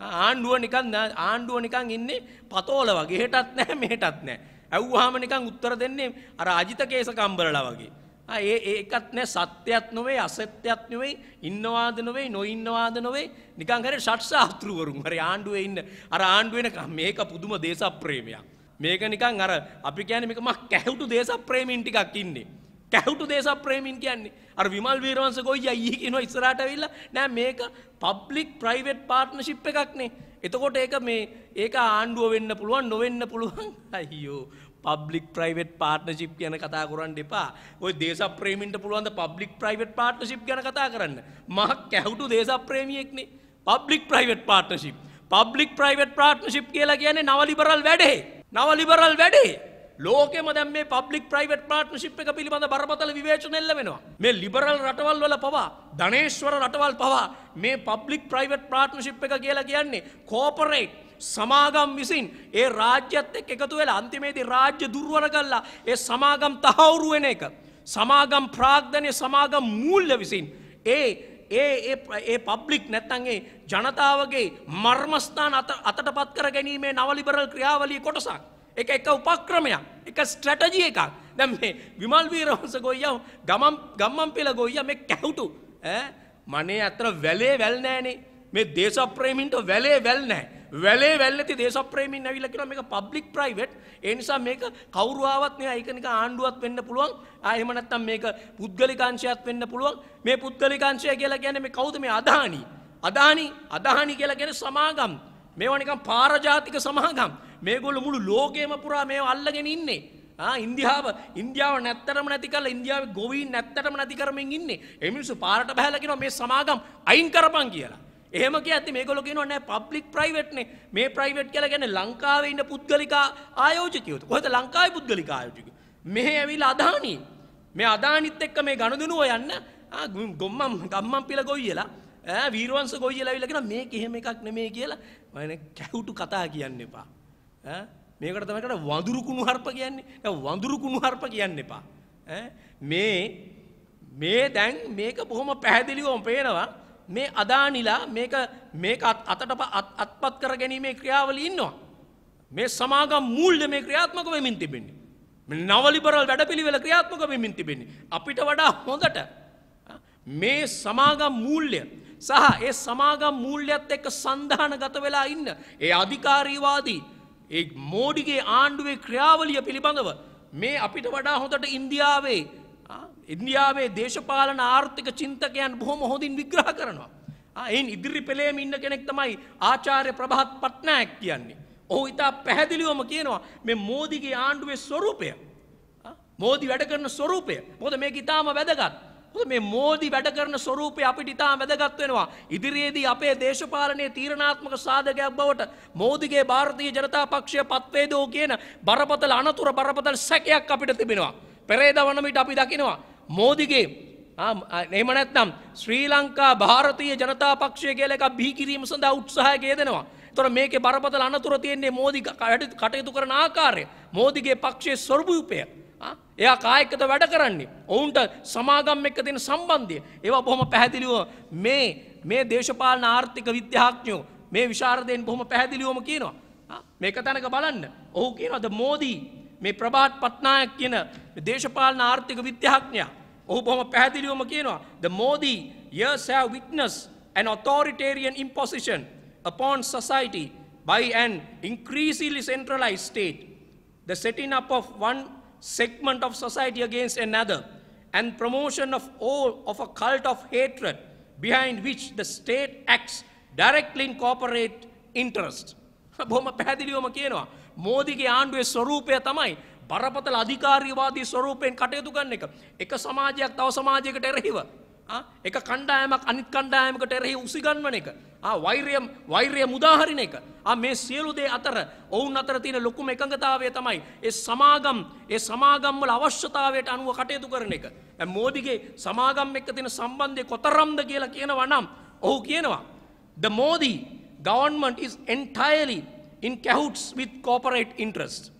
ආණ්ඩුව නිකන් ආණ්ඩුව නිකන් ඉන්නේ පතෝල වගේ හෙටත් නැහැ මෙහෙටත් නැහැ. ඇව්වහම නිකන් උත්තර දෙන්නේ අර අජිත කේස කම්බරලා වගේ. ආ ඒ ඒකත් නෑ සත්‍යයක් නොවේ අසත්‍යයක් නෙවෙයි ඉන්නවාද නොවේ නොඉන්නවාද නොවේ නිකන් හරි ෂට්ශාස්ත්‍රවරුන් හරි ආණ්ඩුවේ ඉන්න අර ආණ්ඩුවේ නිකන් මේක පුදුම දේශප්‍රේමයක්. මේක නිකන් අර අපි කියන්නේ මේක මහ කැහුටු දේශප්‍රේමීන් ටිකක් ඉන්නේ. කැහුටු දේශ ප්‍රේමින් කියන්නේ අර විමල් වීරවංශ ගොයියා ඊයේ කියනවා ඉස්සරහට ඇවිල්ලා නෑ මේක පබ්ලික් ප්‍රයිවට් පාර්ට්නර්ෂිප් එකක් නේ. එතකොට ඒක මේ ඒක ආණ්ඩුව වෙන්න පුළුවන් නොවෙන්න පුළුවන්. අයියෝ පබ්ලික් ප්‍රයිවට් පාර්ට්නර්ෂිප් ගැන කතා කරන්න එපා. ওই දේශප්‍රේමීන්ට පුළුවන් ද පබ්ලික් ප්‍රයිවට් පාර්ට්නර්ෂිප් ගැන කතා කරන්න. මහ කැහුටු දේශප්‍රේමියෙක් නේ. Public private partnership. Public private partnership කියලා කියන්නේ නව ලිබරල් වැඩේ. නව ලිබරල් වැඩේ. ලෝකෙම දැන් මේ පබ්ලික් ප්‍රයිවට් පාර්ට්නර්ෂිප් එක පිළිබඳ බරපතල විවේචන එල්ල වෙනවා. මේ ලිබරල් රටවල් වල පවා ධනේශ්වර රටවල් පවා මේ පබ්ලික් ප්‍රයිවට් පාර්ට්නර්ෂිප් එක කියලා කියන්නේ කෝපරේට් සමාගම් විසින් ඒ රාජ්‍යත් එක්ක එකතු වෙලා අන්තිමේදී රාජ්‍ය දුර්වල කරලා ඒ සමාගම් තහවුරු වෙන එක. සමාගම් ප්‍රාග්ධනය සමාගම් මූල්‍ය විසින් ඒ ඒ ඒ පබ්ලික් නැත්තන්ගේ ජනතාවගේ මර්මස්ථාන අතට පත් කර ගැනීමේ නවලිබරල් ක්‍රියාවලී කොටසක් එක එක උපක්‍රමයක් එක ස්ට්‍රැටජි එකක් දැම් මේ විමල්වී රහස ගොයියව ගමම් ගම්මම් පෙළ ගොයිය මේ කැහුටු මනේ අතර වැලේ වැල්නෑනේ මේ දේශප්‍රේමින්ට වැලේ වැල්නෑ වැලේ වැල්ලති දේශප්‍රේමින් ඇවිල්ලා කියලා මේක පබ්ලික් ප්‍රයිවට් ඒ නිසා මේක කවුරුවාවත් නේ ඒකනික ආණ්ඩුවක් වෙන්න පුළුවන් ආ එහෙම නැත්නම් මේක පුද්ගලිකාංශයක් වෙන්න පුළුවන් මේ පුද්ගලිකාංශය කියලා කියන්නේ මේ කවුද මේ අදාහනි අදාහනි අදාහනි කියලා කියන්නේ සමාගම් මේවා නිකන් පාරජාතික සමාගම් මේගොල්ල මුළු ලෝකයම පුරා මේ අල්ලගෙන ඉන්නේ. ඉන්දියාව ඉන්දියාව නැත්තරම නැති කරලා ඉන්දියාවේ ගොවීන් නැත්තරම නැති කරමින් ඉන්නේ. ඒ මිනිස්සු පාරට බහැලා කියනවා මේ සමාගම් අයින් කරපන් කියලා. එහෙම කියද්දි මේගොල්ලෝ කියනවා නෑ පබ්ලික් ප්‍රයිවට් නේ. මේ ප්‍රයිවට් කියලා කියන්නේ ලංකාවේ ඉන්න පුද්ගලික ආයෝජකයෝ. කොහෙද ලංකාවේ පුද්ගලික ආයෝජකයෝ? මෙහෙ ඇවිල්ලා අදානි. මේ අදානිත් එක්ක මේ ගනුදෙනුව යන්න ගොම්මම් ගම්මම් පිළ ගොයියලා ඈ වීරවංශ ගොයියලා ඇවිල්ලා කියනවා මේක එහෙම එකක් නෙමෙයි කියලා. මම කැහුටු කතා කියන්න එපා. මේකට තමයි කරන්නේ වඳුරු කුණු හර්ප කියන්නේ. දැන් වඳුරු කුණු හර්ප කියන්න එපා. මේ මේ දැන් මේක බොහොම පැහැදිලිවම පේනවා. මේ අදානිලා මේක මේක අතට අත්පත් කර ගැනීමේ ක්‍රියාවලිය ඉන්නවා. මේ සමාගම් මූල්‍ය මේ ක්‍රියාත්මක වෙමින් තිබෙන්නේ. මේ නවලිබරල් වැඩපිළිවෙල ක්‍රියාත්මක වෙමින් තිබෙන්නේ. අපිට වඩා හොඳට මේ සමාගම් මූල්‍ය සහ ඒ සමාගම් මූල්‍යත් එක්ක සන්ධානගත වෙලා ඉන්න ඒ අධිකාරීවාදී ඒ මෝඩිගේ ආණ්ඩුවේ ක්‍රියාවලිය පිළිබඳව මේ අපිට වඩා හොඳට ඉන්දියාවේ ඉන්දියාවේ දේශපාලන ආර්ථික චින්තකයන් බොහොම හොඳින් විග්‍රහ කරනවා. එයින් ඉදිරි පෙළේම ඉන්න කෙනෙක් තමයි ආචාර්ය ප්‍රභාත් පට්නායක් කියන්නේ. ඔහු ඉතා පැහැදිලිවම කියනවා මේ මෝදිගේ ආණ්ඩුවේ ස්වරූපය. මෝදි වැඩ කරන ස්වරූපය. මොකද මේක ඉතාම වැදගත්. මේ මෝදි වැඩ කරන ස්වරූපය අපිට ඉතා වැදගත් වෙනවා. ඉදිරියේදී අපේ දේශපාලනයේ තීරණාත්මක සාධකයක් බවට මෝදිගේ ಭಾರತೀಯ ජනතා පක්ෂය පත්වේදෝ කියන බරපතල අනතුර බරපතල සැකයක් අපිට තිබෙනවා. පෙරේද වනමිට අපි දකිනවා මෝදිගේ එහෙම නැත්නම් ශ්‍රී ලංකා ಭಾರತೀಯ ජනතා පක්ෂය කියලා එකක් බිහි කිරීම සඳහා උත්සාහය යෙදෙනවා. තොර මේකේ බරපතල අනතුර තියෙන්නේ මෝදි කටයුතු කරන ආකාරය. මෝදිගේ පක්ෂයේ ස්වරූපය එයා කායකත වැඩ කරන්නේ. ඔවුන්ට සමාගම් එක්ක තියෙන සම්බන්ධය. ඒවා බොහොම පැහැදිලිව මේ මේ දේශපාලන ආර්ථික විද්‍යාඥයෝ මේ විශාරදයෙන් බොහොම පැහැදිලිවම කියනවා. මේක තැනක බලන්න. ඔහු කියනවා ද මෝදී මේ ප්‍රභාත් පට්නායක කියන දේශපාලන ආර්ථික විද්‍යාඥයා. ඔහු බොහොම පැහැදිලිවම කියනවා the Modi years have witnessed an authoritarian imposition upon society by an increasingly centralized state. The setting up of one segment of society against another and promotion of all of a cult of hatred behind which the state acts directly in corporate interest. බොහොම පැහැදිලිවම කියනවා. මෝදිගේ ආණ්ඩුවේ ස්වරූපය තමයි බරපතල අධිකාරීවාදී ස්වරූපයෙන් කටයුතු ගන්න එක. එක සමාජයක් තව සමාජයකට එරෙහිව. එක කණ්ඩායමක් අනිත් කණ්ඩායමකට එරෙහි උසිගන්වන එක. ආ වෛරය වෛරය මුදාහරින එක. ආ මේ සියලු දේ අතර ඔවුන් අතර තියෙන ලොකුම එකඟතාවය තමයි ඒ සමාගම් ඒ සමාගම් වල අවශ්‍යතාවයට අනුව කටයුතු කරන එක. දැන් මෝදිගේ සමාගම් එක්ක තියෙන සම්බන්ධය කොතරම්ද කියලා කියනවා නම් ඔහු කියනවා the Modi government is entirely in cahoots with corporate interest.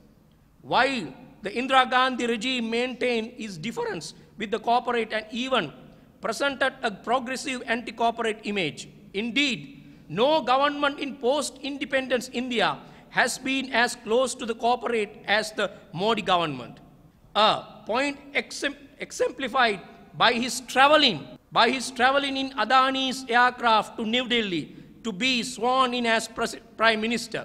While the Indira Gandhi regime maintained its difference with the corporate and even presented a progressive anti-corporate image. Indeed, no government in post-independence India has been as close to the corporate as the Modi government. A point exemplified by his traveling, by his traveling in Adani's aircraft to New Delhi to be sworn in as Prime Minister.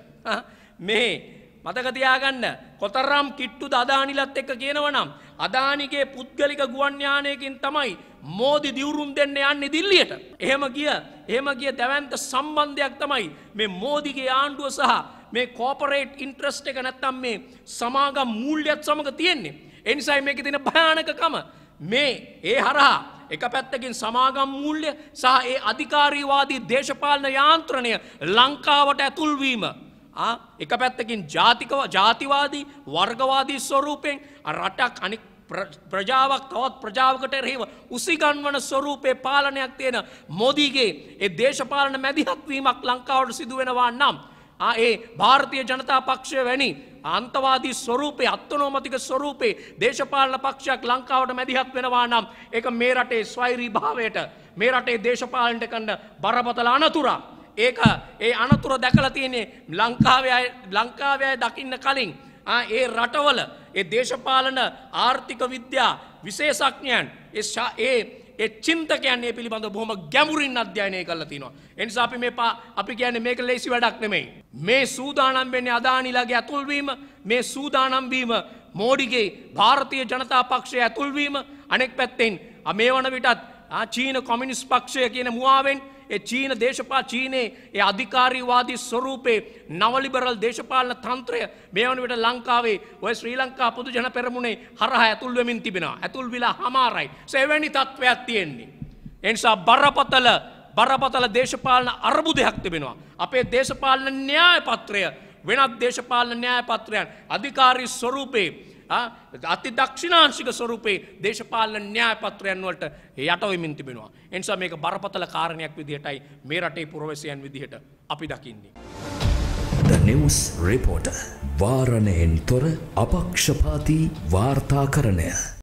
මේ මතක තියාගන්න කොතරම් කිට්ටුද අදානිලත් එක්ක කියනවනම් අදානිගේ පුද්ගලික ගුවන් යානයකින් Modi Modi දිවුරුම් දෙන්න යන්නේ දිල්ලියට. එහෙම ගිය එහෙම ගිය දැවන්ත සම්බන්ධයක් තමයි මේ මෝදිගේ ආණ්ඩුව සහ මේ කෝපරේට් ඉන්ට්‍රස්ට් එක නැත්තම් මේ සමාගම් මූල්‍යයත් සමග තියෙන්නේ. ඒ නිසායි මේකේ තියෙන භයානකකම. මේ ඒ හරහා එක පැත්තකින් සමාගම් මූල්‍ය සහ ඒ අධිකාරීවාදී දේශපාලන යාන්ත්‍රණය ලංකාවට ඇතුල් වීම එක පැත්තකින් ජාතිකව ජාතිවාදී වර්ගවාදී ස්වරූපෙන් රටක් අනික් ප්‍රජාවක් තවත් ප්‍රජාවකට එරෙහිව උසිගන්වන ස්වරූපේ පාලනයක් තියෙන මොදීගේ ඒ දේශපාලන මැදිහත්වීමක් ලංකාවට සිදුවෙනවා නම් ඒ භාරතිය ජනතා පක්ෂය වැනි අන්තවාදී ස්වරූපේ අත්තනෝමතික ස්වරූපේ දේශපාලන පක්ෂයක් ලංකාවට මැදිහත් වෙනවා නම් ඒක මේ රටේ ස්වෛරී භාවයට මේ රටේ දේශපාලනට කන්න බරපතල අනතුරක් ඒක ඒ අනතුර දැකලා තියෙන්නේ ලංකාවේ ලංකාවේ දකින්න කලින් ආ ඒ රටවල ඒ දේශපාලන ආර්ථික විද්‍යා විශේෂඥයන් ඒ ඒ චින්තකයන් මේ පිළිබඳ බොහොම ගැඹුරින් අධ්‍යයනය කරලා තිනවා. ඒ නිසා අපි මේ අපි කියන්නේ මේක ලේසි වැඩක් නෙමෙයි. මේ සූදානම් වෙන්නේ අදානිලාගේ ඇතුල් වීම, මේ සූදානම් වීම මෝඩිගේ ಭಾರತೀಯ ජනතා පක්ෂය ඇතුල් වීම අනෙක් පැත්තෙන් මේ වන විටත් චීන කොමිනිස් පක්ෂය කියන මුවාවෙන් ඒ චීන දේශපා චීනයේ ඒ අධිකාරීවාදී ස්වරූපේ නවලිබරල් දේශපාලන තන්ත්‍රය මේ වනවිට ලංකාවේ ඔය ශ්‍රී ලංකා පුදු ජන පෙරමුණේ හරහා ඇතුල්වෙමින් තිබෙනවා ඇතුල් විලා හමාරයි සෙවැනි තත්ත්වයක් තියෙන්නේ. එනිසා බරපතල බරපතල දේශපාලන අර්බුදයක් තිබෙනවා. අපේ දේශපාලන න්‍යාය පත්‍රය වෙනත් දේශපාලන න්‍යාය පත්‍රයන් අධිකාරී ස්වරූපේ අති දක්ෂිනාංශික ස්වරූපේ දේශපාලන න්‍යායපත්‍රයන් වලට යටවෙමින් තිබෙනවා. එනිසා මේක බරපතල කාරණයක් විදිහටයි මේ රටේ පුරවැසියන් විදිහට අපි දකින්නේ. The News Reporter වාරණයෙන් තොර අපක්ෂපාති වාර්තාකරණය